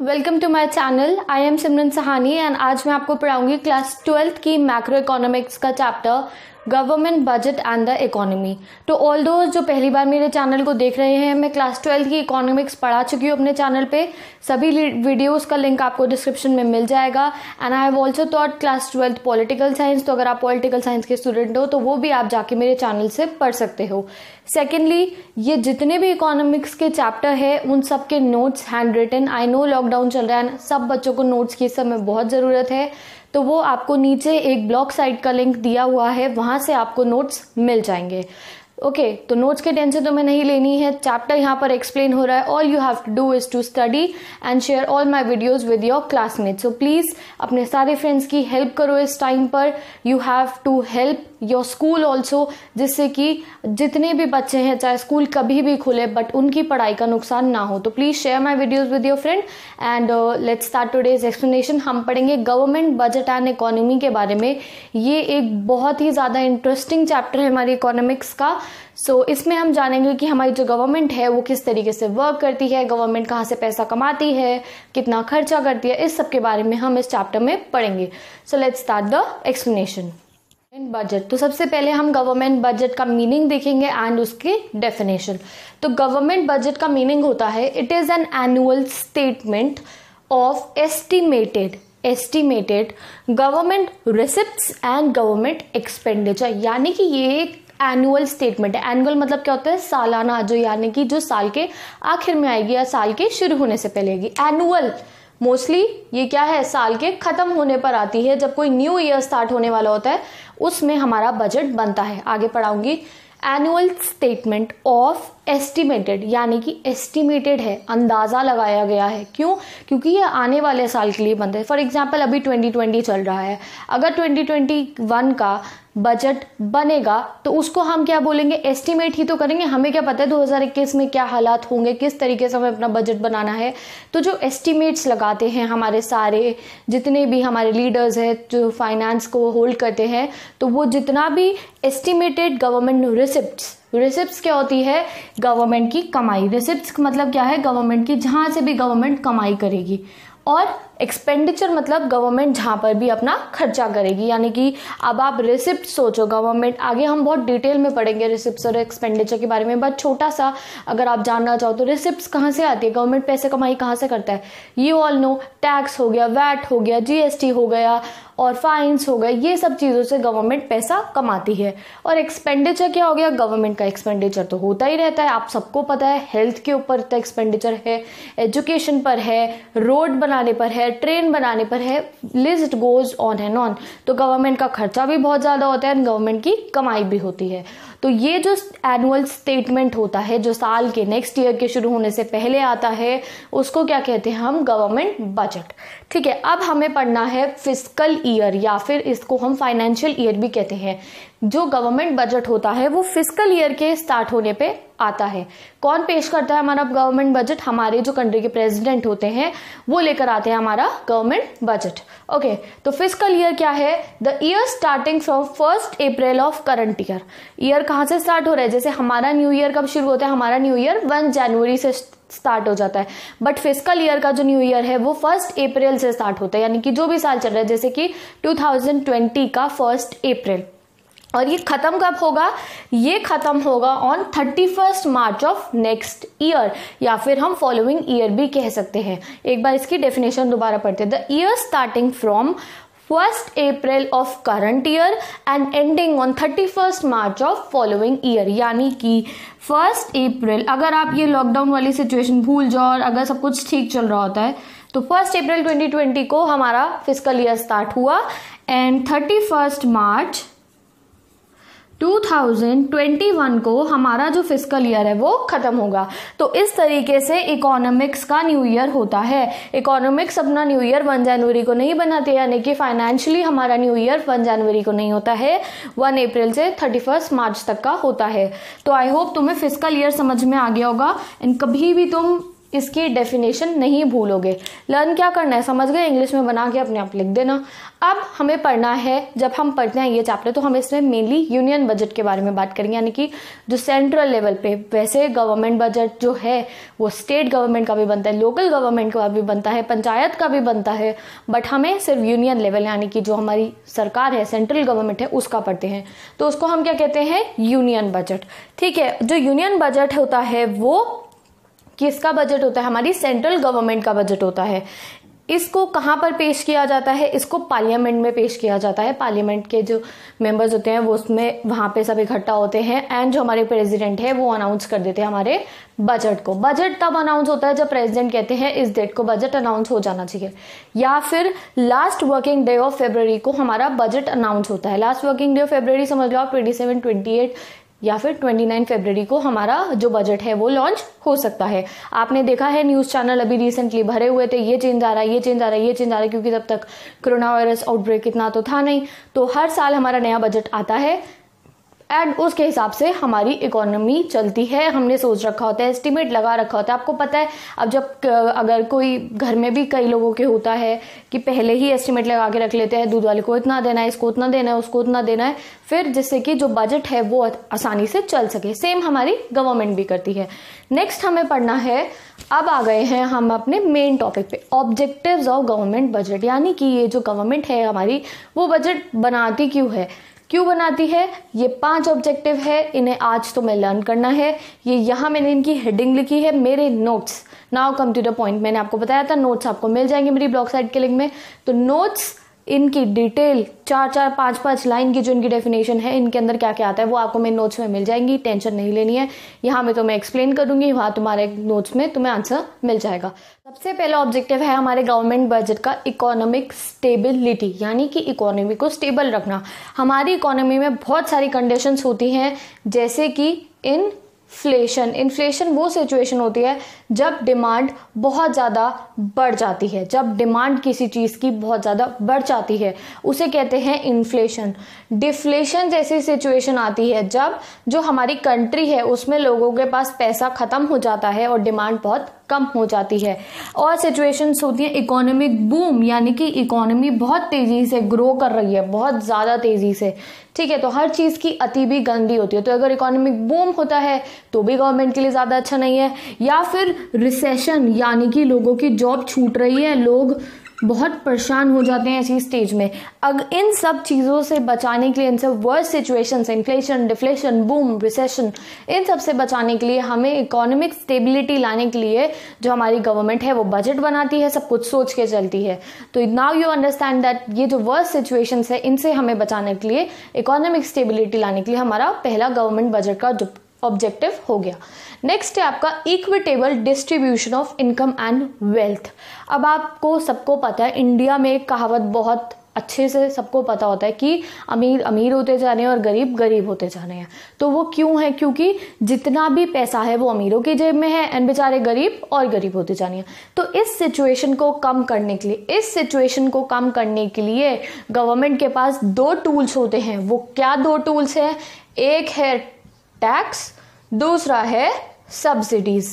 welcome to my channel I am Simran Sahani and आज मैं आपको पढ़ाऊंगी क्लास ट्वेल्थ की मैक्रो इकोनॉमिक्स का chapter government budget and the economy तो ऑल दोज जो पहली बार मेरे चैनल को देख रहे हैं मैं क्लास ट्वेल्थ की इकोनॉमिक्स पढ़ा चुकी हूँ अपने चैनल पे सभी वीडियोस का लिंक आपको डिस्क्रिप्शन में मिल जाएगा and I have also taught class twelfth political science तो अगर आप पॉलिटिकल साइंस के स्टूडेंट हो तो वो भी आप जाके मेरे चैनल से पढ़ सकते हो सेकेंडली ये जितने भी इकोनॉमिक्स के चैप्टर है उन सब के notes handwritten I know lockdown चल रहा है सब बच्चों को नोट्स की इस समय बहुत ज़रूरत है तो वो आपको नीचे एक ब्लॉग साइट का लिंक दिया हुआ है वहां से आपको नोट्स मिल जाएंगे ओके okay, तो नोट्स के टेंशन तो मैं नहीं लेनी है चैप्टर यहाँ पर एक्सप्लेन हो रहा है all you have to do is to study and share all my videos with your classmate so please अपने सारे फ्रेंड्स की हेल्प करो इस टाइम पर you have to help your school also जिससे कि जितने भी बच्चे हैं चाहे स्कूल कभी भी खुले बट उनकी पढ़ाई का नुकसान ना हो तो please share my videos with your friend and let's start today's explanation हम पढ़ेंगे गवर्नमेंट बजट एंड इकोनॉमी के बारे में ये एक बहुत ही ज़्यादा इंटरेस्टिंग चैप्टर है हमारी इकोनॉमिक्स का सो so, इसमें हम जानेंगे कि हमारी जो गवर्नमेंट है वो किस तरीके से वर्क करती है गवर्नमेंट कहाँ से पैसा कमाती है कितना खर्चा करती है इस सब के बारे में हम इस चैप्टर में पढ़ेंगे so let's start the explanation budget तो सबसे पहले हम गवर्नमेंट बजट का मीनिंग देखेंगे एंड उसकी डेफिनेशन तो गवर्नमेंट बजट का मीनिंग होता है it is an annual statement of estimated estimated government receipt and government expenditure यानी कि ये एक एनुअल स्टेटमेंट है एनुअल मतलब क्या होता है सालाना जो यानी कि जो साल के आखिर में आएगी या साल के शुरू होने से पहले आएगी एनुअल मोस्टली ये क्या है साल के ख़त्म होने पर आती है जब कोई न्यू ईयर स्टार्ट होने वाला होता है उसमें हमारा बजट बनता है आगे पढ़ाऊंगी एनुअल स्टेटमेंट ऑफ एस्टिमेटेड यानी कि एस्टिमेटेड है अंदाज़ा लगाया गया है क्यों क्योंकि ये आने वाले साल के लिए बनते हैं फॉर एग्जाम्पल अभी 2020 चल रहा है अगर 2021 का बजट बनेगा तो उसको हम क्या बोलेंगे एस्टिमेट ही तो करेंगे हमें क्या पता है 2021 में क्या हालात होंगे किस तरीके से हमें अपना बजट बनाना है तो जो एस्टिमेट्स लगाते हैं हमारे सारे जितने भी हमारे लीडर्स हैं जो फाइनेंस को होल्ड करते हैं तो वो जितना भी एस्टिमेटेड गवर्नमेंट रिसिप्ट रिसिप्ट क्या होती है गवर्नमेंट की कमाई रिसिप्ट मतलब क्या है गवर्नमेंट की जहाँ से भी गवर्नमेंट कमाई करेगी और एक्सपेंडिचर मतलब गवर्नमेंट जहाँ पर भी अपना खर्चा करेगी यानी कि अब आप रिसिप्ट सोचो गवर्नमेंट आगे हम बहुत डिटेल में पढ़ेंगे रिसिप्ट और एक्सपेंडिचर के बारे में बट छोटा सा अगर आप जानना चाहो तो रिसिप्ट कहाँ से आती है गवर्नमेंट पैसे कमाई कहाँ से करता है यू ऑल नो टैक्स हो गया वैट हो गया जीएसटी हो गया और फाइन्स हो गए ये सब चीज़ों से गवर्नमेंट पैसा कमाती है और एक्सपेंडिचर क्या हो गया गवर्नमेंट का एक्सपेंडिचर तो होता ही रहता है आप सबको पता है हेल्थ के ऊपर तो एक्सपेंडिचर है एजुकेशन पर है रोड बनाने पर है ट्रेन बनाने पर है list goes on and on तो गवर्नमेंट का खर्चा भी बहुत ज़्यादा होता है एंड गवर्नमेंट की कमाई भी होती है तो ये जो एनुअल स्टेटमेंट होता है जो साल के नेक्स्ट ईयर के शुरू होने से पहले आता है उसको क्या कहते हैं हम गवर्नमेंट बजट ठीक है अब हमें पढ़ना है फिजिकल ईयर या फिर इसको हम फाइनेंशियल ईयर भी कहते हैं जो गवर्नमेंट बजट होता है वो फिजिकल ईयर के स्टार्ट होने पे आता है कौन पेश करता है हमारा गवर्नमेंट बजट हमारे जो कंट्री के प्रेसिडेंट होते हैं वो लेकर आते हैं हमारा गवर्नमेंट बजट ओके तो फिजिकल ईयर क्या है the year starting from first April of current year year कहाँ से स्टार्ट हो रहा है जैसे हमारा न्यू ईयर कब शुरू होता है हमारा न्यू ईयर वन जनवरी से स्टार्ट हो जाता है बट फिस्कल ईयर का जो न्यू ईयर है वो फर्स्ट अप्रैल से स्टार्ट होता है यानी कि जो भी साल चल रहा है जैसे कि 2020 का फर्स्ट अप्रैल और ये ख़त्म कब होगा ये ख़त्म होगा on thirty first March of next year या फिर हम फॉलोइंग ईयर भी कह सकते हैं एक बार इसकी डेफिनेशन दोबारा पढ़ते हैं the year starting from first April of current year and ending on thirty first March of following year यानी कि फर्स्ट अप्रैल अगर आप ये लॉकडाउन वाली सिचुएशन भूल जाओ और अगर सब कुछ ठीक चल रहा होता है तो फर्स्ट अप्रैल 2020 को हमारा फिजिकल ईयर स्टार्ट हुआ एंड थर्टी फर्स्ट मार्च 2021 को हमारा जो फिजिकल ईयर है वो ख़त्म होगा तो इस तरीके से इकोनॉमिक्स का न्यू ईयर होता है इकोनॉमिक्स अपना न्यू ईयर वन जनवरी को नहीं बनाते यानी कि फाइनेंशियली हमारा न्यू ईयर वन जनवरी को नहीं होता है वन अप्रैल से थर्टी फर्स्ट मार्च तक का होता है तो आई होप तुम्हें फिजिकल ईयर समझ में आ गया होगा एंड कभी भी तुम इसकी डेफिनेशन नहीं भूलोगे लर्न क्या करना है समझ गए इंग्लिश में बना के अपने आप लिख देना अब हमें पढ़ना है जब हम पढ़ते हैं ये चैप्टर तो हम इसमें मेनली यूनियन बजट के बारे में बात करेंगे यानी कि जो सेंट्रल लेवल पे वैसे गवर्नमेंट बजट जो है वो स्टेट गवर्नमेंट का भी बनता है लोकल गवर्नमेंट का भी बनता है पंचायत का भी बनता है बट हमें सिर्फ यूनियन लेवल यानी कि जो हमारी सरकार है सेंट्रल गवर्नमेंट है उसका पढ़ते हैं तो उसको हम क्या कहते हैं यूनियन बजट ठीक है जो यूनियन बजट होता है वो किसका बजट होता है हमारी सेंट्रल गवर्नमेंट का बजट होता है इसको कहाँ पर पेश किया जाता है इसको पार्लियामेंट में पेश किया जाता है पार्लियामेंट के जो मेंबर्स होते हैं वो उसमें वहाँ पे सब इकट्ठा होते हैं एंड जो हमारे प्रेसिडेंट है वो अनाउंस कर देते हैं हमारे बजट को बजट तब अनाउंस होता है जब प्रेसिडेंट कहते हैं इस डेट को बजट अनाउंस हो जाना चाहिए या फिर last working day of February को हमारा बजट अनाउंस होता है last working day of February समझ लो आप ट्वेंटी सेवन ट्वेंटी एट या फिर 29 फरवरी को हमारा जो बजट है वो लॉन्च हो सकता है आपने देखा है न्यूज़ चैनल अभी रिसेंटली भरे हुए थे ये चेंज आ रहा है ये चेंज आ रहा है ये चेंज आ रहा है क्योंकि तब तक कोरोना वायरस आउटब्रेक इतना तो था नहीं तो हर साल हमारा नया बजट आता है एंड उसके हिसाब से हमारी इकोनॉमी चलती है हमने सोच रखा होता है एस्टिमेट लगा रखा होता है आपको पता है अब जब अगर कोई घर में भी कई लोगों के होता है कि पहले ही एस्टिमेट लगा के रख लेते हैं दूध वाले को इतना देना है इसको उतना देना है उसको उतना देना है फिर जिससे कि जो बजट है वो आसानी से चल सके सेम हमारी गवर्नमेंट भी करती है नेक्स्ट हमें पढ़ना है अब आ गए हैं हम अपने मेन टॉपिक पे ऑब्जेक्टिव्स ऑफ गवर्नमेंट बजट यानी कि ये जो गवर्नमेंट है हमारी वो बजट बनाती क्यों है क्यों बनाती है ये पांच ऑब्जेक्टिव है इन्हें आज तो मैं लर्न करना है ये यहाँ मैंने इनकी हेडिंग लिखी है मेरे notes now come to the point मैंने आपको बताया था नोट्स आपको मिल जाएंगे मेरी ब्लॉग साइट के लिंक में तो नोट्स इनकी डिटेल चार चार पांच पांच लाइन की जो इनकी डेफिनेशन है इनके अंदर क्या क्या आता है वो आपको मेरे नोट्स में मिल जाएंगी टेंशन नहीं लेनी है यहाँ मैं तुम्हें एक्सप्लेन करूंगी वहाँ तुम्हारे नोट्स में तुम्हें आंसर मिल जाएगा सबसे पहला ऑब्जेक्टिव है हमारे गवर्नमेंट बजट का इकोनॉमिक स्टेबिलिटी यानी कि इकोनॉमी को स्टेबल रखना हमारी इकोनॉमी में बहुत सारी कंडीशंस होती हैं जैसे कि इन फ्लेशन इन्फ्लेशन वो सिचुएशन होती है जब डिमांड बहुत ज़्यादा बढ़ जाती है जब डिमांड किसी चीज़ की बहुत ज़्यादा बढ़ जाती है उसे कहते हैं इन्फ्लेशन डिफ्लेशन जैसी सिचुएशन आती है जब जो हमारी कंट्री है उसमें लोगों के पास पैसा ख़त्म हो जाता है और डिमांड बहुत कम हो जाती है और सिचुएशंस होती हैं इकोनॉमिक बूम यानी कि इकोनॉमी बहुत तेज़ी से ग्रो कर रही है बहुत ज़्यादा तेज़ी से ठीक है तो हर चीज़ की अति भी गंदी होती है तो अगर इकोनॉमिक बूम होता है तो भी गवर्नमेंट के लिए ज़्यादा अच्छा नहीं है या फिर रिसेशन यानी कि लोगों की जॉब छूट रही है लोग बहुत परेशान हो जाते हैं ऐसी स्टेज में अब इन सब चीज़ों से बचाने के लिए इन सब worst situation inflation deflation boom recession इन सब से बचाने के लिए हमें इकोनॉमिक स्टेबिलिटी लाने के लिए जो हमारी गवर्नमेंट है वो बजट बनाती है सब कुछ सोच के चलती है तो नाउ यू अंडरस्टैंड दैट ये जो वर्स्ट सिचुएशन है इनसे हमें बचाने के लिए इकोनॉमिक स्टेबिलिटी लाने के लिए हमारा पहला गवर्नमेंट बजट का जो ऑब्जेक्टिव हो गया नेक्स्ट है आपका equitable distribution of income and wealth अब आपको सबको पता है इंडिया में एक कहावत बहुत अच्छे से सबको पता होता है कि अमीर अमीर होते जाने और गरीब गरीब होते जाने हैं तो वो क्यों है क्योंकि जितना भी पैसा है वो अमीरों की जेब में है एंड बेचारे गरीब और गरीब होते जाने हैं तो इस सिचुएशन को कम करने के लिए इस सिचुएशन को कम करने के लिए गवर्नमेंट के पास दो टूल्स होते हैं वो क्या दो टूल्स हैं एक है टैक्स दूसरा है सब्सिडीज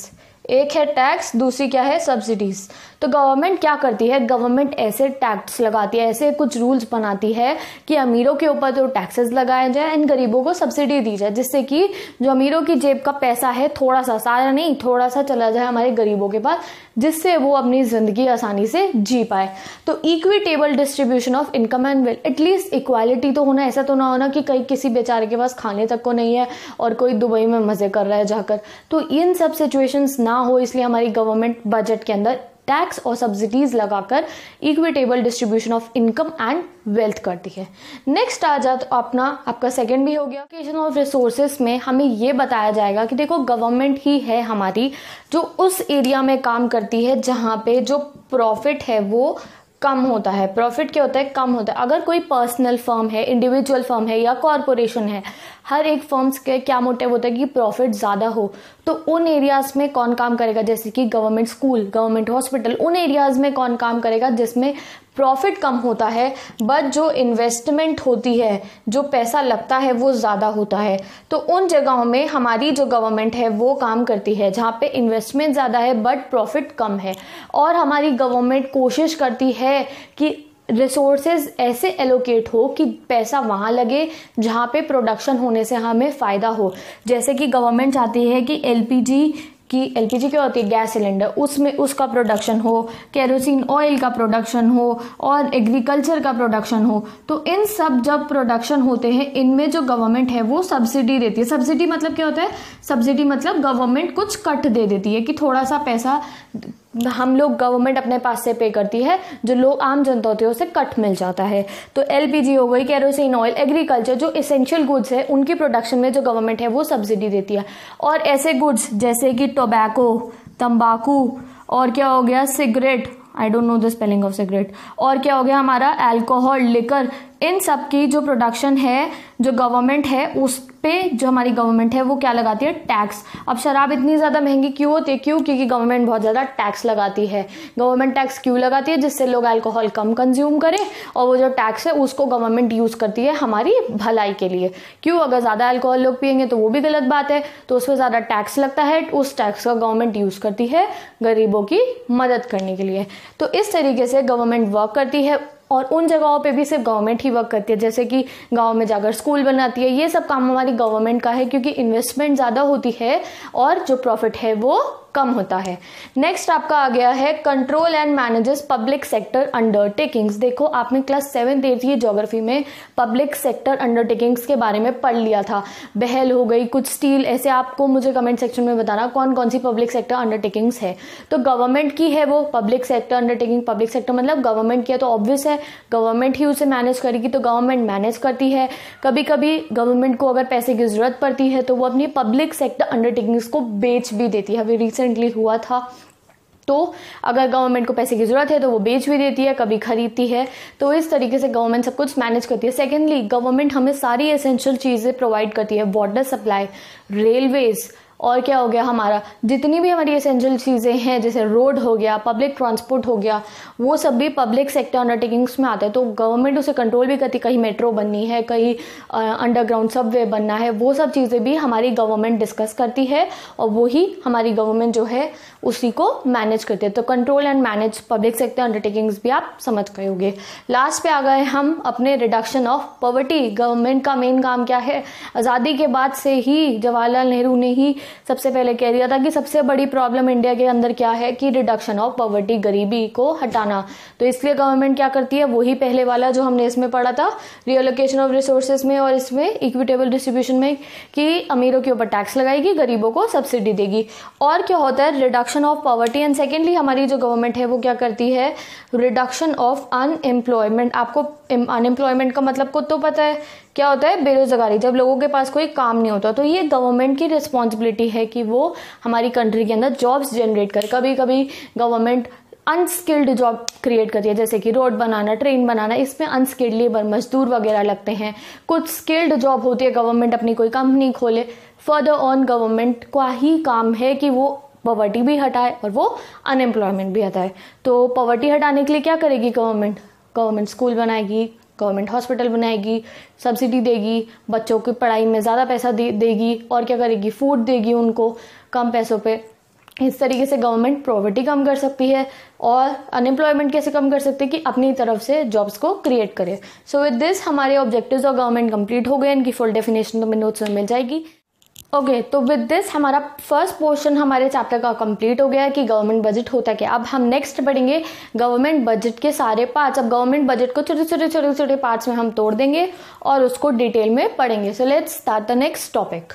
एक है टैक्स दूसरी क्या है सब्सिडीज तो गवर्नमेंट क्या करती है गवर्नमेंट ऐसे टैक्स लगाती है ऐसे कुछ रूल्स बनाती है कि अमीरों के ऊपर जो तो टैक्सेस लगाए जाए एंड गरीबों को सब्सिडी दी जाए जिससे कि जो अमीरों की जेब का पैसा है थोड़ा सा सारा नहीं थोड़ा सा चला जाए हमारे गरीबों के पास जिससे वो अपनी ज़िंदगी आसानी से जी पाए तो equitable distribution of income and wealth at least equality तो होना ऐसा तो ना होना कि कहीं किसी बेचारे के पास खाने तक को नहीं है और कोई दुबई में मज़े कर रहा है जाकर तो इन सब सिचुएशंस ना हो इसलिए हमारी गवर्नमेंट बजट के अंदर टैक्स और सब्सिडीज लगाकर equitable distribution of income and wealth करती है नेक्स्ट आ जाता तो अपना आपका सेकेंड भी हो गया एलोकेशन ऑफ रिसोर्सेज में हमें ये बताया जाएगा कि देखो गवर्नमेंट ही है हमारी जो उस एरिया में काम करती है जहाँ पे जो प्रॉफिट है वो कम होता है प्रॉफिट क्या होता है कम होता है अगर कोई पर्सनल फर्म है इंडिविजुअल फर्म है या कॉरपोरेशन है हर एक फर्म्स के क्या मोटिव होता है कि प्रॉफिट ज़्यादा हो तो उन एरियाज़ में कौन काम करेगा जैसे कि गवर्नमेंट स्कूल गवर्नमेंट हॉस्पिटल उन एरियाज़ में कौन काम करेगा जिसमें प्रॉफिट कम होता है बट जो इन्वेस्टमेंट होती है जो पैसा लगता है वो ज़्यादा होता है तो उन जगहों में हमारी जो गवर्नमेंट है वो काम करती है जहाँ पे इन्वेस्टमेंट ज़्यादा है बट प्रॉफिट कम है और हमारी गवर्नमेंट कोशिश करती है कि रिसोर्सेज ऐसे एलोकेट हो कि पैसा वहाँ लगे जहाँ पे प्रोडक्शन होने से हमें फ़ायदा हो जैसे कि गवर्नमेंट चाहती है कि एलपीजी कि एलपीजी क्या होती है गैस सिलेंडर उसमें उसका प्रोडक्शन हो केरोसिन ऑयल का प्रोडक्शन हो और एग्रीकल्चर का प्रोडक्शन हो तो इन सब जब प्रोडक्शन होते हैं इनमें जो गवर्नमेंट है वो सब्सिडी देती है सब्सिडी मतलब क्या होता है सब्सिडी मतलब गवर्नमेंट कुछ कट दे देती है कि थोड़ा सा पैसा हम लोग गवर्नमेंट अपने पास से पे करती है जो लोग आम जनता होती है उसे कट मिल जाता है तो एल हो गई कैरोसिन ऑयल एग्रीकल्चर जो इसेंशियल गुड्स है उनकी प्रोडक्शन में जो गवर्नमेंट है वो सब्सिडी देती है और ऐसे गुड्स जैसे कि टोबैको तम्बाकू और क्या हो गया cigarette I don't know the spelling of cigarette और क्या हो गया हमारा एल्कोहल लेकर इन सब की जो प्रोडक्शन है जो गवर्नमेंट है उस पे जो हमारी गवर्नमेंट है वो क्या लगाती है टैक्स अब शराब इतनी ज़्यादा महंगी क्यों होती है क्यों क्योंकि गवर्नमेंट बहुत ज़्यादा टैक्स लगाती है गवर्नमेंट टैक्स क्यों लगाती है जिससे लोग अल्कोहल कम कंज्यूम करें और वो जो टैक्स है उसको गवर्नमेंट यूज़ करती है हमारी भलाई के लिए क्यों अगर ज़्यादा अल्कोहल लोग पियेंगे तो वो भी गलत बात है तो उस पर ज़्यादा टैक्स लगता है उस टैक्स का गवर्नमेंट यूज़ करती है गरीबों की मदद करने के लिए तो इस तरीके से गवर्नमेंट वर्क करती है और उन जगहों पे भी सिर्फ गवर्नमेंट ही वर्क करती है जैसे कि गांव में जाकर स्कूल बनाती है ये सब काम हमारी गवर्नमेंट का है क्योंकि इन्वेस्टमेंट ज़्यादा होती है और जो प्रॉफिट है वो कम होता है नेक्स्ट आपका आ गया है control and manages public sector undertakings देखो आपने क्लास सेवेंथ एथ की जोग्राफी में पब्लिक सेक्टर अंडरटेकिंग्स के बारे में पढ़ लिया था बहल हो गई कुछ स्टील ऐसे आपको मुझे कमेंट सेक्शन में बताना कौन कौन सी पब्लिक सेक्टर अंडरटेकिंग्स है तो गवर्नमेंट की है वो public sector undertaking public sector मतलब गवर्नमेंट की है तो ऑब्वियस है गवर्नमेंट ही उसे मैनेज करेगी तो गवर्नमेंट मैनेज करती है कभी कभी गवर्नमेंट को अगर पैसे की ज़रूरत पड़ती है तो वो अपनी पब्लिक सेक्टर अंडरटेकिंग्स को बेच भी देती है अभी रिसेंट रिसेंटली हुआ था तो अगर गवर्नमेंट को पैसे की ज़रूरत है तो वो बेच भी देती है कभी खरीदती है तो इस तरीके से गवर्नमेंट सब कुछ मैनेज करती है सेकेंडली गवर्नमेंट हमें सारी एसेंशियल चीज़ें प्रोवाइड करती है वाटर सप्लाई रेलवेज़ और क्या हो गया हमारा जितनी भी हमारी एसेंशियल चीज़ें हैं जैसे रोड हो गया पब्लिक ट्रांसपोर्ट हो गया वो सब भी पब्लिक सेक्टर अंडरटेकिंग्स में आता है तो गवर्नमेंट उसे कंट्रोल भी करती कहीं मेट्रो बननी है कहीं अंडरग्राउंड सबवे बनना है वो सब चीज़ें भी हमारी गवर्नमेंट डिस्कस करती है और वही हमारी गवर्नमेंट जो है उसी को मैनेज करती है तो control and manage public sector undertakings भी आप समझ गए होंगे लास्ट पे आ गए हम अपने रिडक्शन ऑफ पॉवर्टी गवर्नमेंट का मेन काम क्या है आज़ादी के बाद से ही जवाहरलाल नेहरू ने ही सबसे पहले कह दिया था कि सबसे बड़ी प्रॉब्लम इंडिया के अंदर क्या है कि रिडक्शन ऑफ पॉवर्टी गरीबी को हटाना तो इसलिए गवर्नमेंट क्या करती है वही पहले वाला जो हमने इसमें पढ़ा था रियोलोकेशन ऑफ रिसोर्सेज में और इसमें इक्विटेबल डिस्ट्रीब्यूशन में कि अमीरों के ऊपर टैक्स लगाएगी गरीबों को सब्सिडी देगी और क्या होता है reduction of poverty and secondly हमारी जो गवर्नमेंट है वो क्या करती है रिडक्शन ऑफ अनएम्प्लॉयमेंट आपको अनएम्प्लॉयमेंट का मतलब को तो पता है क्या होता है बेरोज़गारी जब लोगों के पास कोई काम नहीं होता तो ये गवर्नमेंट की रिस्पॉन्सिबिलिटी है कि वो हमारी कंट्री के अंदर जॉब्स जनरेट करे कभी कभी गवर्नमेंट अनस्किल्ड जॉब क्रिएट करती है जैसे कि रोड बनाना ट्रेन बनाना इसमें अनस्किल्ड लेबर मजदूर वगैरह लगते हैं कुछ स्किल्ड जॉब होती है गवर्नमेंट अपनी कोई कंपनी खोले फर्दर ऑन गवर्नमेंट का ही काम है कि वो पॉवर्टी भी हटाए और वो अनएम्प्लॉयमेंट भी हटाए तो पॉवर्टी हटाने के लिए क्या करेगी गवर्नमेंट गवर्नमेंट स्कूल बनाएगी गवर्नमेंट हॉस्पिटल बनाएगी सब्सिडी देगी बच्चों की पढ़ाई में ज़्यादा पैसा दे देगी और क्या करेगी फूड देगी उनको कम पैसों पे इस तरीके से गवर्नमेंट प्रॉवर्टी कम कर सकती है और अनएम्प्लॉयमेंट कैसे कम कर सकती है कि अपनी तरफ से जॉब्स को क्रिएट करे सो विद दिस हमारे ऑब्जेक्टिव्स और गवर्नमेंट कंप्लीट हो गए इनकी फुल डेफिनेशन तो मेरे नोट्स में मिल जाएगी ओके okay, तो विद दिस हमारा फर्स्ट पोर्शन हमारे चैप्टर का कंप्लीट हो गया कि गवर्नमेंट बजट होता क्या अब हम नेक्स्ट पढ़ेंगे गवर्नमेंट बजट के सारे पार्ट्स अब गवर्नमेंट बजट को छोटे छोटे छोटे छोटे पार्ट्स में हम तोड़ देंगे और उसको डिटेल में पढ़ेंगे so let's start the next topic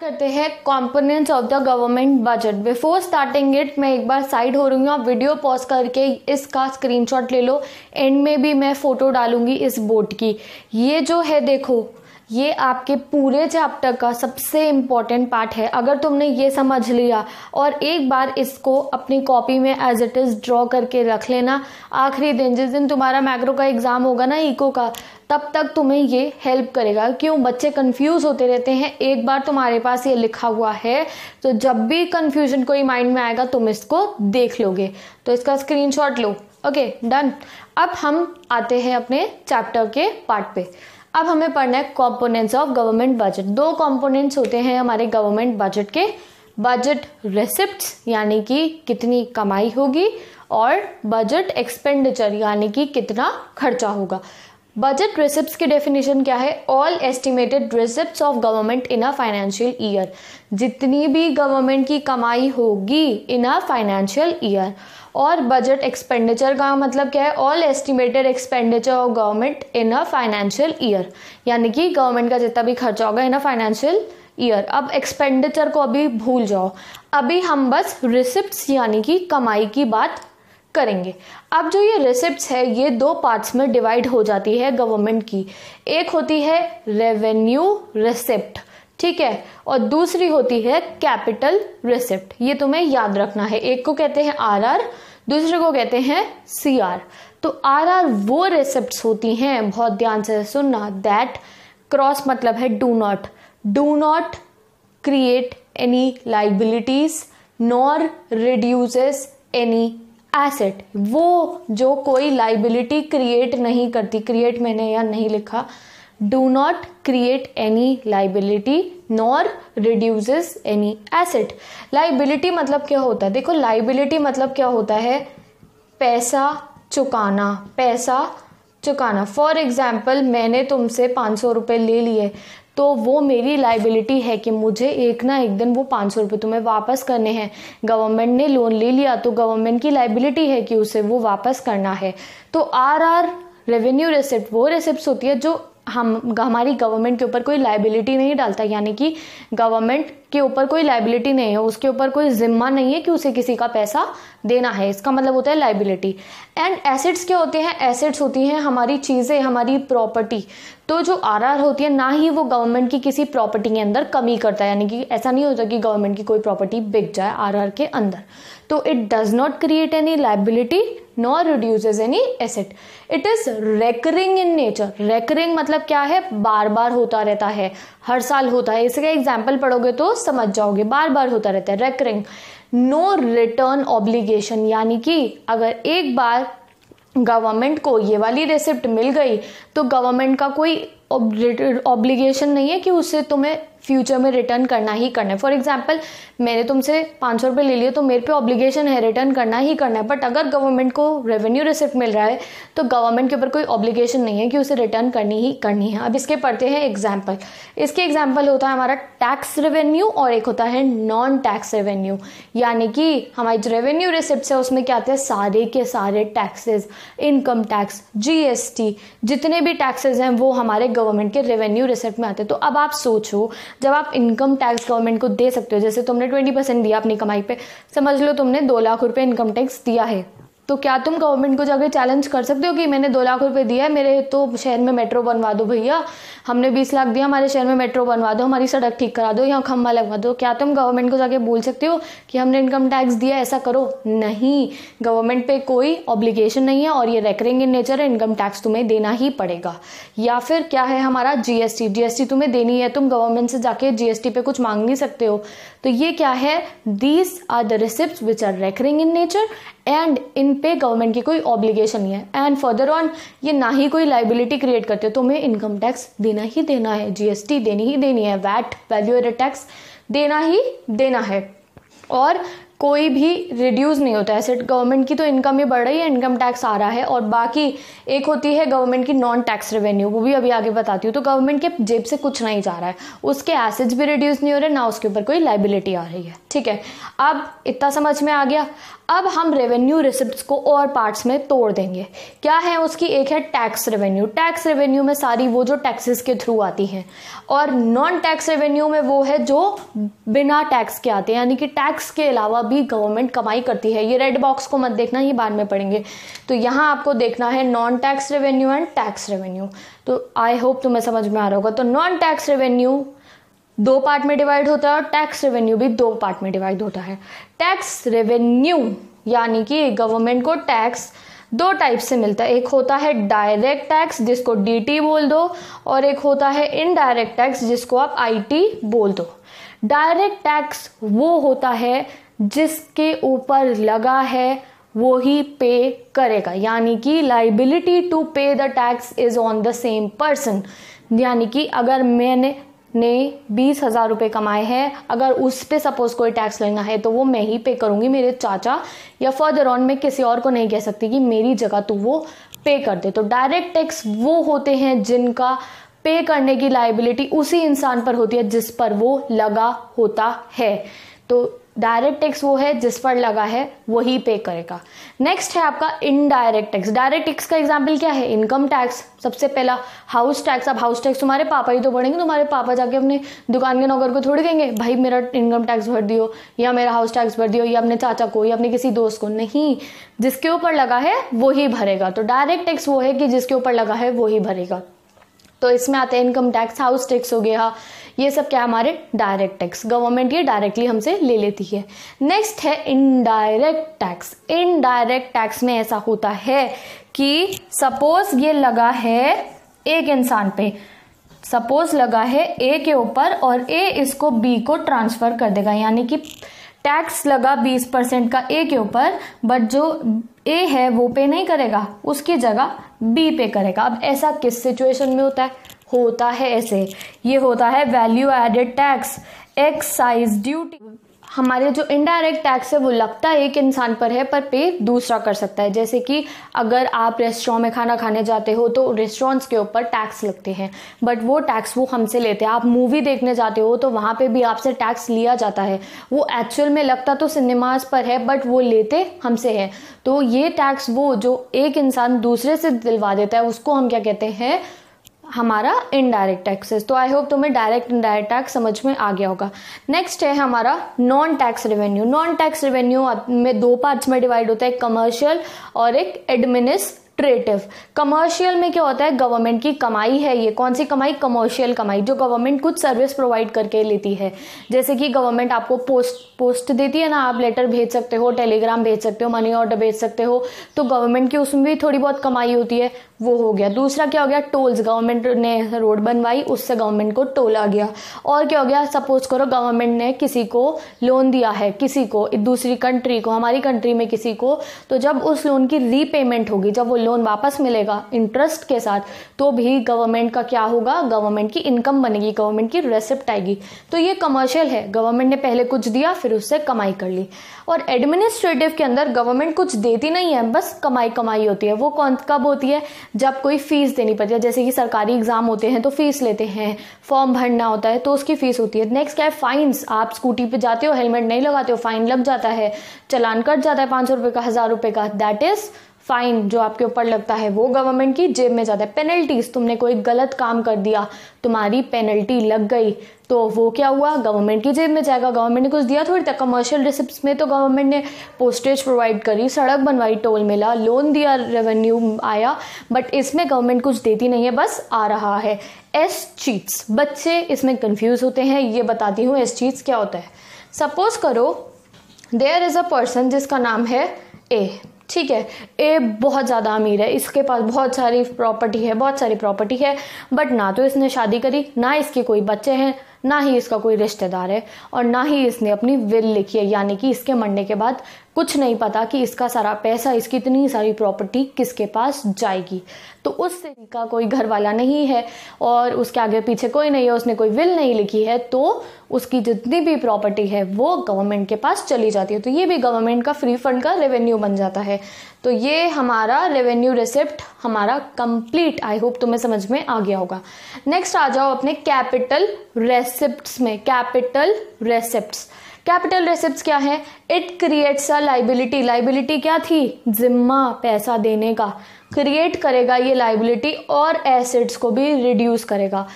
करते हैं components of the government budget before starting it मैं एक बार साइड हो रही हूँ आप वीडियो पॉज करके इसका स्क्रीनशॉट ले लो एंड में भी मैं फ़ोटो डालूंगी इस बोर्ड की ये जो है देखो ये आपके पूरे चैप्टर का सबसे इम्पॉर्टेंट पार्ट है अगर तुमने ये समझ लिया और एक बार इसको अपनी कॉपी में एज इट इज़ ड्रॉ करके रख लेना आखिरी दिन जिस दिन तुम्हारा मैक्रो का एग्ज़ाम होगा ना इको का तब तक तुम्हें ये हेल्प करेगा क्यों बच्चे कंफ्यूज होते रहते हैं एक बार तुम्हारे पास ये लिखा हुआ है तो जब भी कंफ्यूजन कोई माइंड में आएगा तुम इसको देख लोगे तो इसका स्क्रीनशॉट लो ओके okay, डन अब हम आते हैं अपने चैप्टर के पार्ट पे अब हमें पढ़ना है कॉम्पोनेंट्स ऑफ गवर्नमेंट बजट दो कॉम्पोनेंट्स होते हैं हमारे गवर्नमेंट बजट के बजट रेसिप्ट यानी कि कितनी कमाई होगी और बजट एक्सपेंडिचर यानी कि कितना खर्चा होगा बजट रिसिप्ट की डेफिनेशन क्या है all estimated receipt of government in a financial year जितनी भी गवर्नमेंट की कमाई होगी इन अ फाइनेंशियल ईयर और बजट एक्सपेंडिचर का मतलब क्या है all estimated expenditure of government in a financial year यानी कि गवर्नमेंट का जितना भी खर्चा होगा इन अ फाइनेंशियल ईयर अब एक्सपेंडिचर को अभी भूल जाओ अभी हम बस रिसिप्ट यानी कि कमाई की बात करेंगे अब जो ये रिसिप्ट है ये दो पार्ट्स में डिवाइड हो जाती है गवर्नमेंट की एक होती है रेवेन्यू रिसिप्ट ठीक है और दूसरी होती है कैपिटल रिसिप्ट ये तुम्हें याद रखना है एक को कहते हैं आर आर दूसरे को कहते हैं सी आर तो आर आर वो रेसिप्ट होती हैं बहुत ध्यान से सुनना दैट क्रॉस मतलब है do not do not create any liabilities nor reduces any asset वो जो कोई लाइबिलिटी क्रिएट नहीं करती क्रिएट मैंने या नहीं लिखा do not create any liability nor reduces any asset liability मतलब क्या होता है देखो लाइबिलिटी मतलब क्या होता है पैसा चुकाना पैसा चुकाना फॉर एग्ज़ाम्पल मैंने तुमसे पाँच सौ रुपये ले लिए तो वो मेरी लाइबिलिटी है कि मुझे एक ना एक दिन वो पाँच सौ रुपये तुम्हें वापस करने हैं गवर्नमेंट ने लोन ले लिया तो गवर्नमेंट की लाइबिलिटी है कि उसे वो वापस करना है तो आर आर रेवेन्यू रिसिप्ट वो रिसिप्ट होती है जो हम हमारी गवर्नमेंट के ऊपर कोई लाइबिलिटी नहीं डालता यानी कि गवर्नमेंट के ऊपर कोई लाइबिलिटी नहीं है उसके ऊपर कोई जिम्मा नहीं है कि उसे किसी का पैसा देना है इसका मतलब होता है लाइबिलिटी एंड एसेट्स क्या होते हैं एसेट्स होती हैं हमारी चीज़ें हमारी प्रॉपर्टी तो जो आर आर होती है ना ही वो गवर्नमेंट की किसी प्रॉपर्टी के अंदर कमी करता है यानी कि ऐसा नहीं होता कि गवर्नमेंट की कोई प्रॉपर्टी बिक जाए आर आर के अंदर तो it does not create any liability nor reduces any asset it is recurring in nature recurring मतलब क्या है बार बार होता रहता है हर साल होता है इसका एग्जाम्पल पढ़ोगे तो समझ जाओगे बार बार होता रहता है रेकरिंग नो रिटर्न ऑब्लिगेशन यानी कि अगर एक बार गवर्नमेंट को ये वाली रेसिप्ट मिल गई तो गवर्नमेंट का कोई ऑब्लिगेशन नहीं है कि उससे तुम्हें फ्यूचर में रिटर्न करना ही करना है फॉर एग्जाम्पल मैंने तुमसे पाँच सौ रुपये ले लिए तो मेरे पे ऑब्लिगेशन है रिटर्न करना ही करना है बट अगर गवर्नमेंट को रेवेन्यू रिसिप्ट मिल रहा है तो गवर्नमेंट के ऊपर कोई ऑब्लिगेशन नहीं है कि उसे रिटर्न करनी ही करनी है अब इसके पढ़ते हैं एग्जाम्पल इसके एग्जाम्पल होता है हमारा टैक्स रेवेन्यू और एक होता है नॉन टैक्स रेवेन्यू यानी कि हमारी जो रेवेन्यू रिसिप्ट है उसमें क्या आते हैं सारे के सारे टैक्सेस इनकम टैक्स जीएसटी जितने भी टैक्सेस हैं वो हमारे गवर्नमेंट के रेवेन्यू रिसिप्ट में आते हैं तो अब आप सोचो जब आप इनकम टैक्स गवर्नमेंट को दे सकते हो जैसे तुमने ट्वेंटी परसेंट दिया अपनी कमाई पर समझ लो तुमने दो लाख रुपये इनकम टैक्स दिया है तो क्या तुम गवर्नमेंट को जाकर चैलेंज कर सकते हो कि मैंने दो लाख रुपए दिया है मेरे तो शहर में मेट्रो बनवा दो भैया हमने बीस लाख दिया हमारे शहर में मेट्रो बनवा दो हमारी सड़क ठीक करा दो या खम्भा लगवा दो क्या तुम गवर्नमेंट को जाके बोल सकते हो कि हमने इनकम टैक्स दिया ऐसा करो नहीं गवर्नमेंट पे कोई ऑब्लिगेशन नहीं है और ये रेकरिंग इन नेचर है इनकम टैक्स तुम्हें देना ही पड़ेगा या फिर क्या है हमारा जीएसटी जीएसटी तुम्हें देनी है तुम गवर्नमेंट से जाके जीएसटी पे कुछ मांग नहीं सकते हो तो ये क्या है these are the receipt which are recurring in nature and इन पे गवर्नमेंट की कोई ऑब्लिगेशन नहीं है एंड फर्दर ऑन ये ना ही कोई लाइबिलिटी क्रिएट करते हो तुम्हें इनकम टैक्स देना ही देना है जीएसटी देनी ही देनी है वैट वैल्यू एडेड टैक्स देना ही देना है और कोई भी रिड्यूस नहीं होता है सिर्फ गवर्नमेंट की तो इनकम ही बढ़ रही है इनकम टैक्स आ रहा है और बाकी एक होती है गवर्नमेंट की नॉन टैक्स रेवेन्यू वो भी अभी आगे बताती हूँ तो गवर्नमेंट के जेब से कुछ नहीं जा रहा है उसके एसिड्स भी रिड्यूस नहीं हो रहे ना उसके ऊपर कोई लाइबिलिटी आ रही है ठीक है अब इतना समझ में आ गया अब हम रेवेन्यू रिसिप्ट को और पार्ट्स में तोड़ देंगे क्या है उसकी एक है टैक्स रेवेन्यू टैक्स रेवेन्यू में सारी वो जो टैक्सेस के थ्रू आती हैं और नॉन टैक्स रेवेन्यू में वो है जो बिना टैक्स के आते हैं यानी कि टैक्स के अलावा भी गवर्नमेंट कमाई करती है ये रेड बॉक्स को मत देखना ये बाद में पढ़ेंगे तो यहाँ आपको देखना है non tax revenue and tax revenue तो आई होप तुम्हें समझ में आ रहा होगा तो नॉन टैक्स रेवेन्यू दो पार्ट में डिवाइड होता है और टैक्स रेवेन्यू भी दो पार्ट में डिवाइड होता है टैक्स रेवेन्यू यानी कि गवर्नमेंट को टैक्स दो टाइप से मिलता है एक होता है डायरेक्ट टैक्स जिसको डीटी बोल दो और एक होता है इनडायरेक्ट टैक्स जिसको आप आईटी बोल दो डायरेक्ट टैक्स वो होता है जिसके ऊपर लगा है वो ही पे करेगा यानी कि liability to pay the tax is on the same person यानी कि अगर मैंने ने बीस हज़ार रुपये कमाए हैं अगर उस पर सपोज़ कोई टैक्स लेना है तो वो मैं ही पे करूंगी मेरे चाचा या फर्दर ऑन में किसी और को नहीं कह सकती कि मेरी जगह तो वो पे कर दे तो डायरेक्ट टैक्स वो होते हैं जिनका पे करने की लाइबिलिटी उसी इंसान पर होती है जिस पर वो लगा होता है तो डायरेक्ट टैक्स वो है जिस पर लगा है वही पे करेगा नेक्स्ट है आपका इनडायरेक्ट टैक्स डायरेक्ट टैक्स का एग्जाम्पल क्या है इनकम टैक्स सबसे पहला हाउस टैक्स अब हाउस टैक्स तुम्हारे पापा ही तो बढ़ेंगे तुम्हारे पापा जाके अपने दुकान के नौकर को थोड़ी देंगे भाई मेरा इनकम टैक्स भर दियो या मेरा हाउस टैक्स भर दियो या अपने चाचा को या अपने किसी दोस्त को नहीं जिसके ऊपर लगा है वही भरेगा तो डायरेक्ट टैक्स वो है कि जिसके ऊपर लगा है वही भरेगा तो इसमें आते हैं इनकम टैक्स हाउस टैक्स हो गया ये सब क्या हमारे डायरेक्ट टैक्स गवर्नमेंट ये डायरेक्टली हमसे ले लेती है नेक्स्ट है इनडायरेक्ट टैक्स इनडायरेक्ट टैक्स में ऐसा होता है कि सपोज ये लगा है एक इंसान पे सपोज लगा है ए के ऊपर और ए इसको बी को ट्रांसफ़र कर देगा यानी कि टैक्स लगा बीस परसेंट का ए के ऊपर बट जो ए है वो पे नहीं करेगा उसकी जगह बी पे करेगा अब ऐसा किस सिचुएशन में होता है होता है ऐसे ये होता है value added tax excise duty हमारे जो इनडायरेक्ट टैक्स है वो लगता है एक इंसान पर है पर पे दूसरा कर सकता है जैसे कि अगर आप रेस्टोरेंट में खाना खाने जाते हो तो रेस्टोरेंट्स के ऊपर टैक्स लगते हैं बट वो टैक्स वो हमसे लेते हैं आप मूवी देखने जाते हो तो वहाँ पे भी आपसे टैक्स लिया जाता है वो एक्चुअल में लगता तो सिनेमाज पर है बट वो लेते हमसे है तो ये टैक्स वो जो एक इंसान दूसरे से दिलवा देता है उसको हम क्या कहते हैं हमारा इनडायरेक्ट टैक्सेस तो आई होप तुम्हें डायरेक्ट इनडायरेक्ट टैक्स समझ में आ गया होगा नेक्स्ट है हमारा non tax revenue non tax revenue में दो पार्ट्स में डिवाइड होता है एक कमर्शियल और एक एडमिनिस्ट ट्रेटिव कमर्शियल में क्या होता है गवर्नमेंट की कमाई है ये कौन सी कमाई कमर्शियल कमाई जो गवर्नमेंट कुछ सर्विस प्रोवाइड करके लेती है जैसे कि गवर्नमेंट आपको पोस्ट पोस्ट देती है ना आप लेटर भेज सकते हो टेलीग्राम भेज सकते हो मनी ऑर्डर भेज सकते हो तो गवर्नमेंट की उसमें भी थोड़ी बहुत कमाई होती है वो हो गया दूसरा क्या हो गया टोल्स गवर्नमेंट ने रोड बनवाई उससे गवर्नमेंट को टोल आ गया और क्या हो गया सपोज करो गवर्नमेंट ने किसी को लोन दिया है किसी को दूसरी कंट्री को हमारी कंट्री में किसी को तो जब उस लोन की रीपेमेंट होगी जब वो लोन वापस मिलेगा इंटरेस्ट के साथ तो भी गवर्नमेंट का क्या होगा गवर्नमेंट की इनकम बनेगी गवर्नमेंट की रेसिप्ट आएगी तो ये कमर्शियल है गवर्नमेंट ने पहले कुछ दिया फिर फिर उससे कमाई कर ली और एडमिनिस्ट्रेटिव के अंदर गवर्नमेंट कुछ देती नहीं है बस कमाई कमाई होती है वो कौन कब होती है जब कोई फ़ीस देनी पड़ती है जैसे कि सरकारी एग्ज़ाम होते हैं तो फ़ीस लेते हैं फॉर्म भरना होता है तो उसकी फ़ीस होती है नेक्स्ट क्या है फ़ाइन्स आप स्कूटी पर जाते हो हेलमेट नहीं लगाते हो फ़ाइन लग जाता है चलान कट जाता है पाँच सौ का हज़ार रुपये का दैट इज़ फाइन जो आपके ऊपर लगता है वो गवर्नमेंट की जेब में जाता है पेनल्टीज तुमने कोई गलत काम कर दिया तुम्हारी पेनल्टी लग गई तो वो क्या हुआ गवर्नमेंट की जेब में जाएगा गवर्नमेंट ने कुछ दिया थोड़ी तक कमर्शियल रिसिप्ट में तो गवर्नमेंट ने पोस्टेज प्रोवाइड करी सड़क बनवाई टोल मिला लोन दिया रेवेन्यू आया बट इसमें गवर्नमेंट कुछ देती नहीं है बस आ रहा है एस चीट्स बच्चे इसमें कन्फ्यूज़ होते हैं ये बताती हूँ एस चीट्स क्या होता है सपोज़ करो देयर इज़ अ पर्सन जिसका नाम है ए ठीक है ए बहुत ज़्यादा अमीर है इसके पास बहुत सारी प्रॉपर्टी है बहुत सारी प्रॉपर्टी है बट ना तो इसने शादी करी ना इसके कोई बच्चे हैं ना ही इसका कोई रिश्तेदार है और ना ही इसने अपनी विल लिखी है यानी कि इसके मरने के बाद कुछ नहीं पता कि इसका सारा पैसा इसकी इतनी सारी प्रॉपर्टी किसके पास जाएगी तो उस का कोई घर वाला नहीं है और उसके आगे पीछे कोई नहीं है उसने कोई विल नहीं लिखी है तो उसकी जितनी भी प्रॉपर्टी है वो गवर्नमेंट के पास चली जाती है तो ये भी गवर्नमेंट का फ्री फंड का रेवेन्यू बन जाता है तो ये हमारा रेवेन्यू रिसिप्ट हमारा कंप्लीट आई होप तुम्हें समझ में आ गया होगा नेक्स्ट आ जाओ अपने कैपिटल रेसिप्ट में कैपिटल रेसिप्ट कैपिटल रिसिप्ट क्या है it creates a liability liability क्या थी जिम्मा पैसा देने का क्रिएट करेगा ये लाइबिलिटी और एसेट्स को भी रिड्यूस करेगा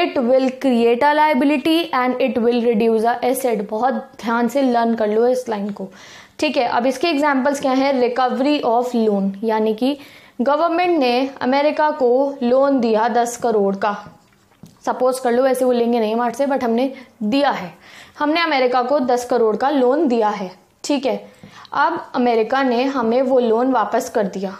it will create a liability and it will reduce a asset बहुत ध्यान से लर्न कर लो इस लाइन को ठीक है अब इसके एग्जाम्पल्स क्या है रिकवरी ऑफ लोन यानी कि गवर्नमेंट ने अमेरिका को लोन दिया दस करोड़ का सपोज कर लो ऐसे वो लेंगे नहीं हमारे से बट हमने दिया है हमने अमेरिका को दस करोड़ का लोन दिया है ठीक है अब अमेरिका ने हमें वो लोन वापस कर दिया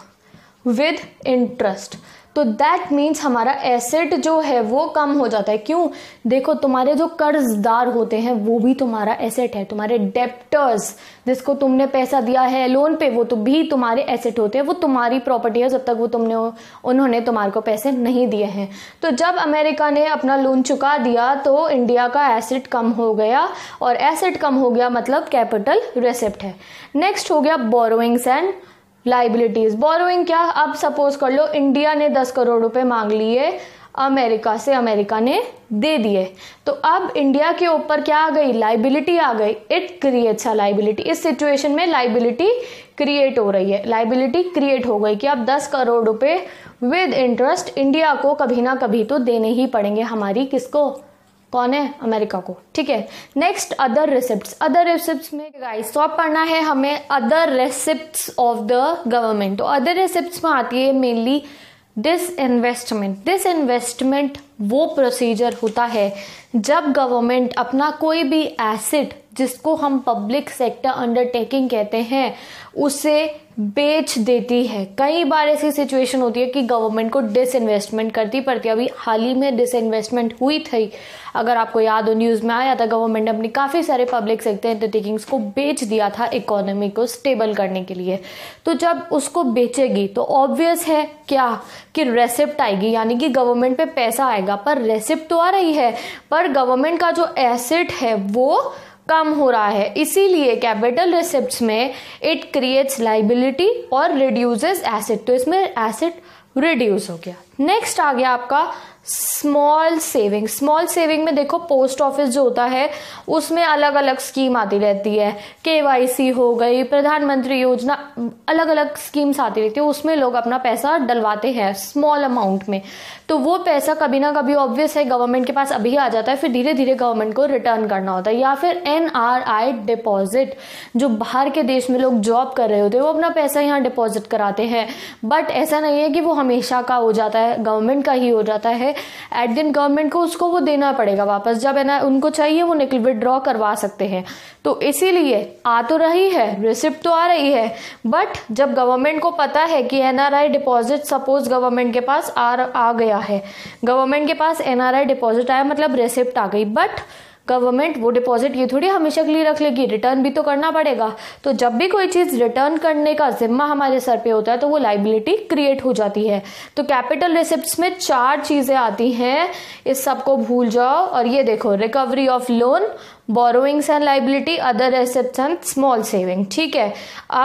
विद इंटरेस्ट तो दैट मीन्स हमारा एसेट जो है वो कम हो जाता है क्यों देखो तुम्हारे जो कर्जदार होते हैं वो भी तुम्हारा एसेट है तुम्हारे डेप्टर्स जिसको तुमने पैसा दिया है लोन पे वो तो भी तुम्हारे एसेट होते हैं वो तुम्हारी प्रॉपर्टी है जब तक वो तुमने उन्होंने तुम्हारे को पैसे नहीं दिए हैं तो जब अमेरिका ने अपना लोन चुका दिया तो इंडिया का एसेट कम हो गया और एसेट कम हो गया मतलब कैपिटल रिसिप्ट है नेक्स्ट हो गया बोरोइंग्स एंड लाइबिलिटीज बोरोइंग क्या अब सपोज कर लो इंडिया ने दस करोड़ रुपए मांग लिए अमेरिका से अमेरिका ने दे दिए तो अब इंडिया के ऊपर क्या आ गई लाइबिलिटी आ गई इट क्रिएट्स अ लाइबिलिटी इस सिचुएशन में लाइबिलिटी क्रिएट हो रही है लाइबिलिटी क्रिएट हो गई कि अब 10 करोड़ रुपए विद इंटरेस्ट इंडिया को कभी ना कभी तो देने ही पड़ेंगे हमारी किसको कौन है अमेरिका को ठीक है next other receipt other receipt में गाइस तो अब पढ़ना है हमें other receipt of the government तो अदर रेसिप्ट में आती है mainly disinvestment disinvestment वो प्रोसीजर होता है जब गवर्नमेंट अपना कोई भी एसिड जिसको हम पब्लिक सेक्टर अंडरटेकिंग कहते हैं उसे बेच देती है कई बार ऐसी सिचुएशन होती है कि गवर्नमेंट को डिसइन्वेस्टमेंट करती पड़ती है अभी हाल ही में डिसइन्वेस्टमेंट हुई थी अगर आपको याद हो न्यूज़ में आया था गवर्नमेंट ने अपनी काफ़ी सारे पब्लिक सेक्टर अंडरटेकिंग्स को बेच दिया था इकोनॉमी को स्टेबल करने के लिए तो जब उसको बेचेगी तो ऑब्वियस है क्या कि रेसिप्ट आएगी यानी कि गवर्नमेंट पे पैसा आएगा पर रेसिप्ट तो आ रही है पर गवर्नमेंट का जो एसेट है वो कम हो रहा है इसीलिए कैपिटल रिसिप्ट में इट क्रिएट्स लाइबिलिटी और रिड्यूजेस एसिड तो इसमें एसिड रिड्यूस हो गया नेक्स्ट आ गया आपका स्मॉल सेविंग स्मॉल सेविंग में देखो पोस्ट ऑफिस जो होता है उसमें अलग अलग स्कीम आती रहती है के हो गई प्रधानमंत्री योजना अलग अलग स्कीम्स आती रहती है उसमें लोग अपना पैसा डलवाते हैं स्मॉल अमाउंट में तो वो पैसा कभी ना कभी ऑब्वियस है गवर्नमेंट के पास अभी आ जाता है फिर धीरे धीरे गवर्नमेंट को रिटर्न करना होता है या फिर एन आर आई डिपॉजिट जो बाहर के देश में लोग जॉब कर रहे होते हैं वो अपना पैसा यहाँ डिपॉजिट कराते हैं बट ऐसा नहीं है कि वो हमेशा का हो जाता है गवर्नमेंट का ही हो जाता है एट दिन गवर्नमेंट को उसको वो देना पड़ेगा वापस जब है ना उनको चाहिए वो निकल विड्रॉ करवा सकते हैं तो इसीलिए आ तो रही है रिसिप्ट तो आ रही है बट जब गवर्नमेंट को पता है कि एन डिपॉजिट सपोज गवर्नमेंट के पास आ, आ गया है गवर्नमेंट के पास एन डिपॉजिट आया मतलब रिसिप्ट आ गई बट गवर्नमेंट वो डिपॉजिट ये थोड़ी हमेशा के लिए रख लेगी रिटर्न भी तो करना पड़ेगा तो जब भी कोई चीज़ रिटर्न करने का जिम्मा हमारे सर पे होता है तो वो लाइबिलिटी क्रिएट हो जाती है तो कैपिटल रिसिप्ट में चार चीज़ें आती हैं इस सब को भूल जाओ और ये देखो recovery of loan borrowings and liability other receipt and small saving ठीक है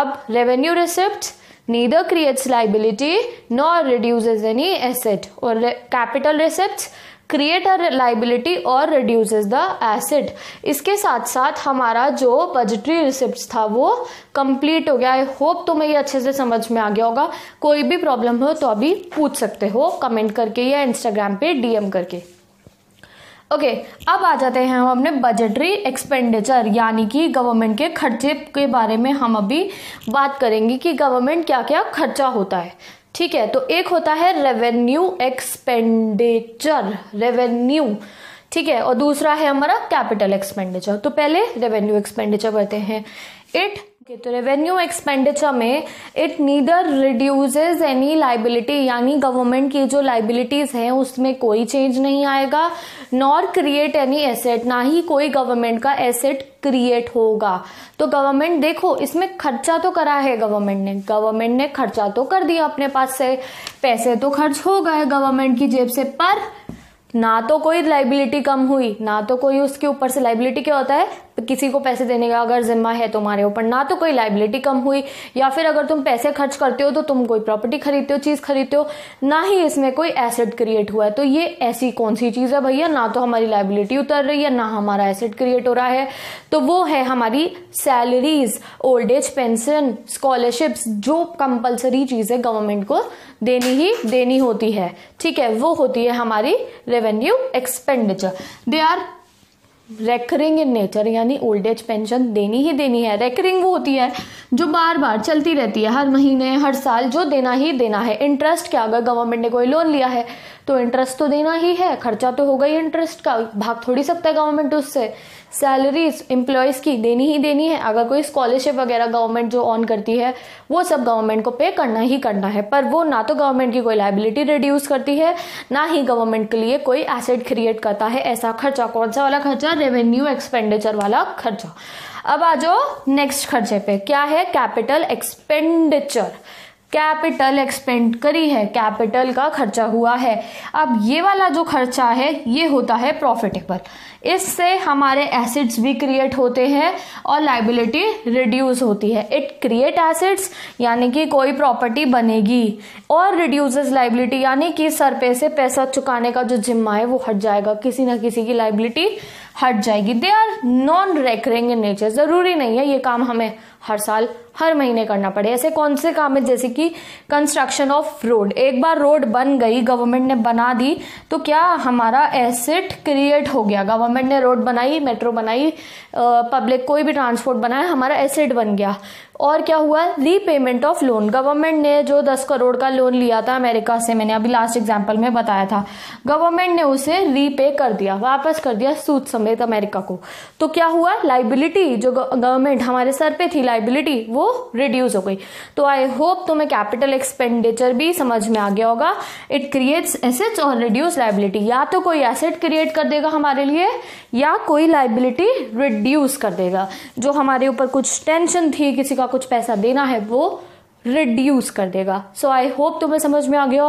अब revenue receipt neither creates liability nor reduce any asset और capital receipt create a liability और रिड्यूसेस द एसिड इसके साथ साथ हमारा जो बजटरी रिसिप्ट था वो कंप्लीट हो गया आई होप तुम्हें ये अच्छे से समझ में आ गया होगा कोई भी प्रॉब्लम हो तो अभी पूछ सकते हो कमेंट करके या इंस्टाग्राम पे डीएम करके ओके okay, अब आ जाते हैं हम अपने बजटरी एक्सपेंडिचर यानी कि गवर्नमेंट के खर्चे के बारे में हम अभी बात करेंगे कि गवर्नमेंट क्या क्या खर्चा होता है ठीक है तो एक होता है रेवेन्यू एक्सपेंडिचर रेवेन्यू ठीक है और दूसरा है हमारा कैपिटल एक्सपेंडिचर तो पहले रेवेन्यू एक्सपेंडिचर करते हैं इट ओके तो रेवेन्यू एक्सपेंडिचर में it neither reduces any liability यानी गवर्नमेंट की जो लाइबिलिटीज हैं उसमें कोई चेंज नहीं आएगा नॉर क्रिएट एनी एसेट ना ही कोई गवर्नमेंट का एसेट क्रिएट होगा तो गवर्नमेंट देखो इसमें खर्चा तो करा है गवर्नमेंट ने गवर्नमेंट ने खर्चा तो कर दिया अपने पास से पैसे तो खर्च हो गए गवर्नमेंट की जेब से पर ना तो कोई लाइबिलिटी कम हुई ना तो कोई उसके ऊपर से लाइबिलिटी क्या होता है किसी को पैसे देने का अगर जिम्मा है तुम्हारे ऊपर ना तो कोई लाइबिलिटी कम हुई या फिर अगर तुम पैसे खर्च करते हो तो तुम कोई प्रॉपर्टी खरीदते हो चीज़ खरीदते हो ना ही इसमें कोई एसेट क्रिएट हुआ है तो ये ऐसी कौन सी चीज़ है भैया ना तो हमारी लाइबिलिटी उतर रही है ना हमारा एसेट क्रिएट हो रहा है तो वो है हमारी salaries old age pension scholarships जो कंपलसरी चीज़ें गवर्नमेंट को देनी ही देनी होती है ठीक है वो होती है हमारी revenue expenditure they are recurring in nature यानी ओल्ड एज पेंशन देनी ही देनी है रेकरिंग वो होती है जो बार बार चलती रहती है हर महीने हर साल जो देना ही देना है इंटरेस्ट क्या अगर गवर्नमेंट ने कोई लोन लिया है तो इंटरेस्ट तो देना ही है खर्चा तो होगा ही इंटरेस्ट का भाग थोड़ी सकता है गवर्नमेंट उससे सैलरीज एम्प्लॉयज़ की देनी ही देनी है अगर कोई स्कॉलरशिप वगैरह गवर्नमेंट जो ऑन करती है वो सब गवर्नमेंट को पे करना ही करना है पर वो ना तो गवर्नमेंट की कोई लाइबिलिटी रिड्यूस करती है ना ही गवर्नमेंट के लिए कोई एसेट क्रिएट करता है ऐसा खर्चा कौन सा वाला खर्चा रेवेन्यू एक्सपेंडिचर वाला खर्चा अब आ जाओ नेक्स्ट खर्चे पे क्या है कैपिटल एक्सपेंडिचर कैपिटल एक्सपेंड करी है कैपिटल का खर्चा हुआ है अब ये वाला जो खर्चा है ये होता है प्रॉफिटेबल इससे हमारे एसिड्स भी क्रिएट होते हैं और लाइबिलिटी रिड्यूस होती है इट क्रिएट एसिड्स यानी कि कोई प्रॉपर्टी बनेगी और रिड्यूज लाइबिलिटी यानी कि सर पे से पैसा चुकाने का जो जिम्मा है वो हट जाएगा किसी ना किसी की लाइबिलिटी हट जाएगी they are non recurring in nature ज़रूरी नहीं है ये काम हमें हर साल हर महीने करना पड़े ऐसे कौन से काम है जैसे कि कंस्ट्रक्शन ऑफ रोड एक बार रोड बन गई गवर्नमेंट ने बना दी तो क्या हमारा एसेट क्रिएट हो गया गवर्नमेंट ने रोड बनाई मेट्रो बनाई पब्लिक कोई भी ट्रांसपोर्ट बनाया हमारा एसेट बन गया और क्या हुआ रीपेमेंट ऑफ लोन गवर्नमेंट ने जो दस करोड़ का लोन लिया था अमेरिका से मैंने अभी लास्ट एग्जाम्पल में बताया था गवर्नमेंट ने उसे रीपे कर दिया वापस कर दिया सूद समेत अमेरिका को तो क्या हुआ लाइबिलिटी जो गवर्नमेंट हमारे सर पे थी लाइबिलिटी वो वो रिड्यूस हो गई तो आई होप तुम्हें कैपिटल एक्सपेंडिचर भी समझ में आ गया होगा इट क्रिएट्स एसेट्स और रिड्यूस लाइबिलिटी या तो कोई एसेट क्रिएट कर देगा हमारे लिए या कोई लाइबिलिटी रिड्यूस कर देगा जो हमारे ऊपर कुछ टेंशन थी किसी का कुछ पैसा देना है वो रिड्यूस कर देगा सो आई होप तुम्हें समझ में आ गया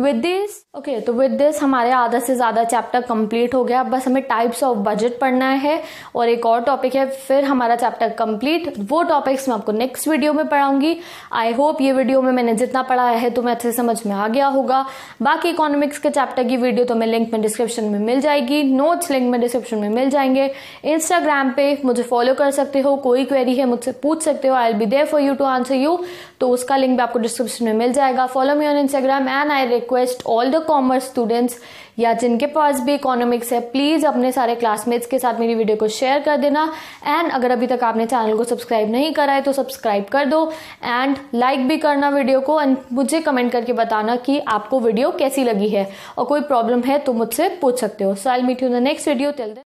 विद दिस ओके तो विद दिस हमारे आधा से ज़्यादा चैप्टर कंप्लीट हो गया बस हमें टाइप्स ऑफ बजट पढ़ना है और एक और टॉपिक है फिर हमारा चैप्टर कंप्लीट वो टॉपिक्स मैं आपको नेक्स्ट वीडियो में पढ़ाऊंगी आई होप ये वीडियो में मैंने जितना पढ़ाया है तुम्हें अच्छे समझ में आ गया होगा बाकी इकोनॉमिक्स के चैप्टर की वीडियो तो तुम्हें लिंक में डिस्क्रिप्शन में मिल जाएगी नोट्स लिंक में डिस्क्रिप्शन में मिल जाएंगे इंस्टाग्राम पे मुझे फॉलो कर सकते हो कोई क्वेरी है मुझसे पूछ सकते हो I'll be there for you to answer you तो उसका लिंक भी आपको डिस्क्रिप्शन में मिल जाएगा follow me on Instagram and I request all the commerce students या जिनके पास भी इकोनॉमिक्स है प्लीज़ अपने सारे क्लासमेट्स के साथ मेरी वीडियो को शेयर कर देना एंड अगर अभी तक आपने चैनल को सब्सक्राइब नहीं करा है तो सब्सक्राइब कर दो एंड लाइक भी करना वीडियो को एंड मुझे कमेंट करके बताना कि आपको वीडियो कैसी लगी है और कोई प्रॉब्लम है तो मुझसे पूछ सकते हो so I meet you the next video tell